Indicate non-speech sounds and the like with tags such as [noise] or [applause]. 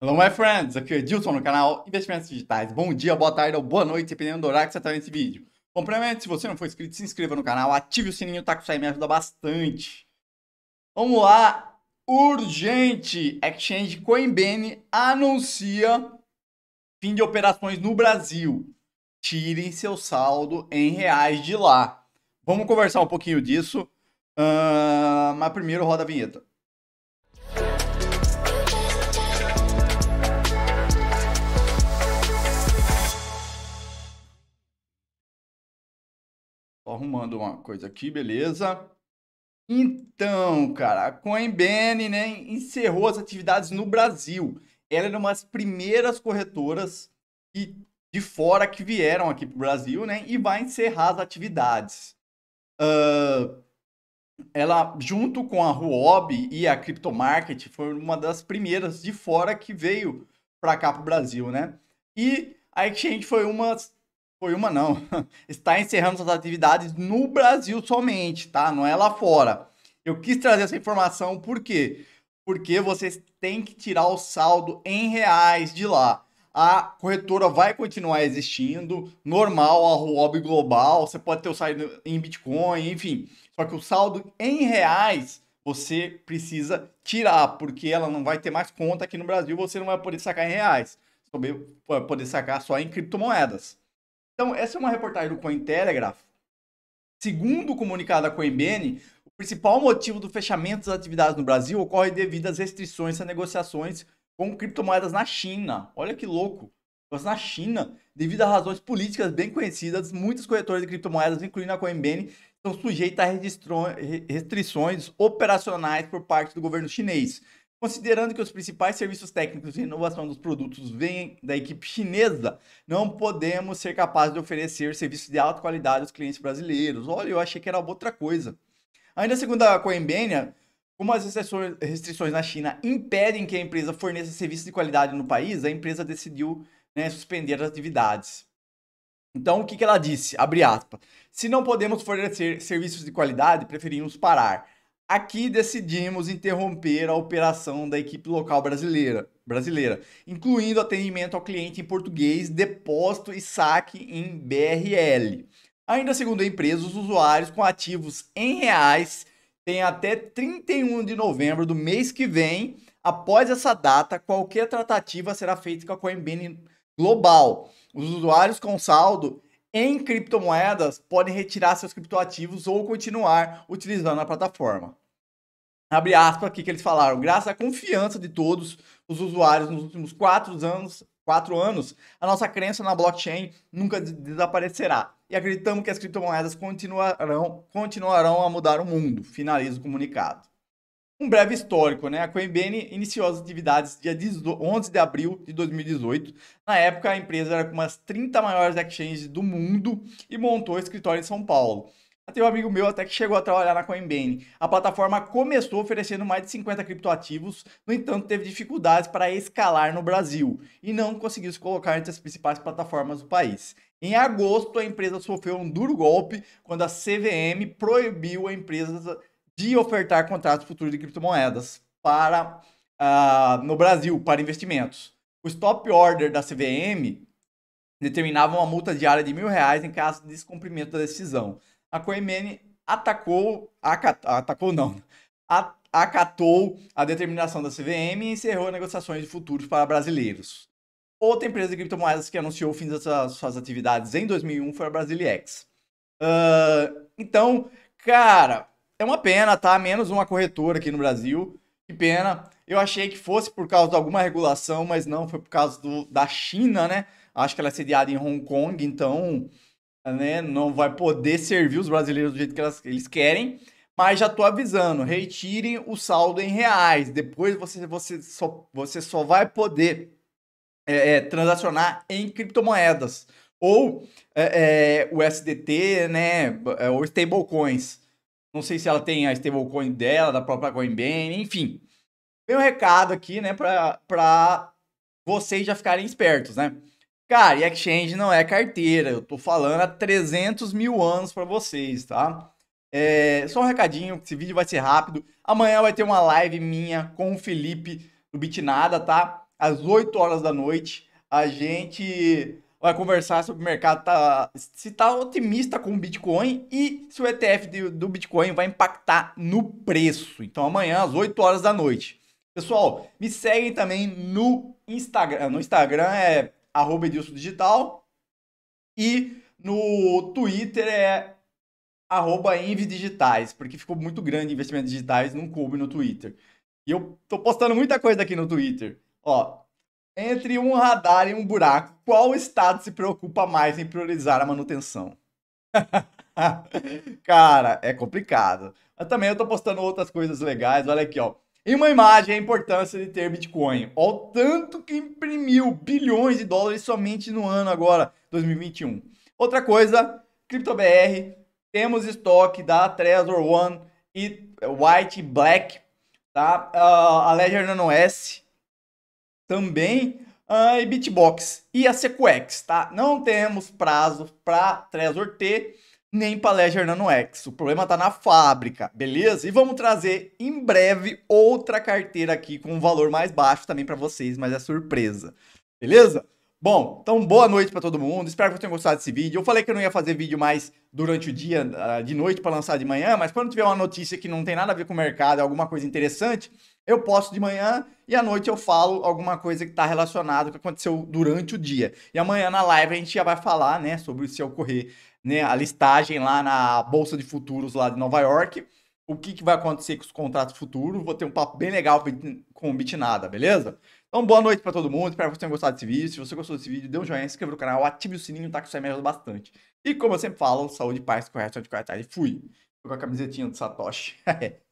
Hello, my friends! Aqui é Edilson no canal Investimentos Digitais. Bom dia, boa tarde ou boa noite, dependendo do horário que você está nesse vídeo. Complemento, se você não for inscrito, se inscreva no canal, ative o sininho, tá com isso aí, me ajuda bastante. Vamos lá, urgente! Exchange Coinbase anuncia fim de operações no Brasil. Tirem seu saldo em reais de lá. Vamos conversar um pouquinho disso, uh, mas primeiro roda a vinheta. Tô arrumando uma coisa aqui, beleza. Então, cara, a Coinbase né, encerrou as atividades no Brasil. Ela era uma das primeiras corretoras que, de fora que vieram aqui para o Brasil, né? E vai encerrar as atividades. Uh, ela, junto com a Huobi e a Market, foi uma das primeiras de fora que veio para cá para o Brasil, né? E a Exchange foi uma foi uma não. [laughs] Está encerrando suas atividades no Brasil somente, tá? Não é lá fora. Eu quis trazer essa informação por quê? Porque vocês têm que tirar o saldo em reais de lá. A corretora vai continuar existindo, normal, a Huobi Global, você pode ter o saldo em Bitcoin, enfim. Só que o saldo em reais você precisa tirar, porque ela não vai ter mais conta aqui no Brasil, você não vai poder sacar em reais. Você vai poder sacar só em criptomoedas. Então, essa é uma reportagem do Cointelegraph. Segundo o comunicado da Coinbase, o principal motivo do fechamento das atividades no Brasil ocorre devido às restrições a negociações com criptomoedas na China. Olha que louco! Mas na China, devido a razões políticas bem conhecidas, muitos corretores de criptomoedas, incluindo a Coinbase, estão sujeitos a restrições operacionais por parte do governo chinês. Considerando que os principais serviços técnicos de inovação dos produtos vêm da equipe chinesa, não podemos ser capazes de oferecer serviços de alta qualidade aos clientes brasileiros. Olha, eu achei que era outra coisa. Ainda segundo a Coembenia, como as restrições na China impedem que a empresa forneça serviços de qualidade no país, a empresa decidiu né, suspender as atividades. Então, o que, que ela disse? Abre aspas. Se não podemos fornecer serviços de qualidade, preferimos parar. Aqui decidimos interromper a operação da equipe local brasileira, brasileira, incluindo atendimento ao cliente em português, depósito e saque em BRL. Ainda segundo a empresa, os usuários com ativos em reais têm até 31 de novembro do mês que vem. Após essa data, qualquer tratativa será feita com a Coinbase Global. Os usuários com saldo em criptomoedas podem retirar seus criptoativos ou continuar utilizando a plataforma. Abre aspas aqui que eles falaram. Graças à confiança de todos os usuários nos últimos quatro anos, quatro anos, a nossa crença na blockchain nunca desaparecerá. E acreditamos que as criptomoedas continuarão, continuarão a mudar o mundo. Finaliza o comunicado. Um breve histórico, né? A Coinbase iniciou as atividades dia 11 de abril de 2018. Na época, a empresa era com as 30 maiores exchanges do mundo e montou o escritório em São Paulo. Até um amigo meu até que chegou a trabalhar na Coinbase. A plataforma começou oferecendo mais de 50 criptoativos, no entanto, teve dificuldades para escalar no Brasil e não conseguiu se colocar entre as principais plataformas do país. Em agosto, a empresa sofreu um duro golpe quando a CVM proibiu a empresa de ofertar contratos futuros de criptomoedas para uh, no Brasil para investimentos. O stop order da CVM determinava uma multa diária de mil reais em caso de descumprimento da decisão. A Coimene atacou, acat, atacou não, acatou a determinação da CVM e encerrou negociações de futuros para brasileiros. Outra empresa de criptomoedas que anunciou o fim das suas atividades em 2001 foi a Brasilex. Uh, ah, então, cara, é uma pena, tá? Menos uma corretora aqui no Brasil. Que pena. Eu achei que fosse por causa de alguma regulação, mas não, foi por causa do, da China, né? Acho que ela é sediada em Hong Kong, então né, não vai poder servir os brasileiros do jeito que elas, eles querem. Mas já tô avisando, retirem o saldo em reais. Depois você, você, só, você só vai poder é, é, transacionar em criptomoedas. Ou é, é o SDT, né? É, ou stablecoins. Não sei se ela tem a stablecoin dela, da própria Coinbase, enfim. um recado aqui, né, pra, pra vocês já ficarem espertos, né? Cara, e exchange não é carteira. Eu tô falando há 300 mil anos para vocês, tá? É, só um recadinho, esse vídeo vai ser rápido. Amanhã vai ter uma live minha com o Felipe do Bitnada, tá? Às 8 horas da noite. A gente vai conversar sobre o mercado, tá, se tá otimista com o Bitcoin e se o ETF do, do Bitcoin vai impactar no preço. Então amanhã às 8 horas da noite. Pessoal, me seguem também no Instagram. No Instagram é arroba Digital e no Twitter é arroba Digitais, porque ficou muito grande investimentos digitais, não coube no Twitter. E eu tô postando muita coisa aqui no Twitter. Ó, entre um radar e um buraco, qual estado se preocupa mais em priorizar a manutenção? [laughs] Cara, é complicado. Mas também eu tô postando outras coisas legais. Olha aqui, ó. Em uma imagem, a importância de ter Bitcoin. Olha o tanto que imprimiu bilhões de dólares somente no ano agora, 2021. Outra coisa, CryptoBR, temos estoque da Trezor One e White Black, tá? Uh, a Ledger Nano S, também uh, e Bitbox e a CQX, tá? Não temos prazo para Trezor T nem para Ledger Nano X. O problema tá na fábrica, beleza? E vamos trazer em breve outra carteira aqui com um valor mais baixo também para vocês, mas é surpresa. Beleza? Bom, então boa noite para todo mundo. Espero que vocês tenham gostado desse vídeo. Eu falei que eu não ia fazer vídeo mais durante o dia, ah, de noite para lançar de manhã, mas quando tiver uma notícia que não tem nada a ver com o mercado, alguma coisa interessante, eu posto de manhã e à noite eu falo alguma coisa que está relacionada com o que aconteceu durante o dia. E amanhã na live a gente já vai falar, né, sobre se ocorrer, né, a listagem lá na bolsa de futuros lá de Nova York, o que, que vai acontecer com os contratos futuros. Vou ter um papo bem legal com o Bitnada, beleza? Então, boa noite para todo mundo. Espero que vocês tenham gostado desse vídeo. Se você gostou desse vídeo, dê um joinha, se inscreva no canal, ative o sininho, tá que isso aí me ajuda bastante. E como eu sempre falo, saúde, paz, correto, de qualidade. Fui. Tô com a camisetinha do Satoshi. [laughs]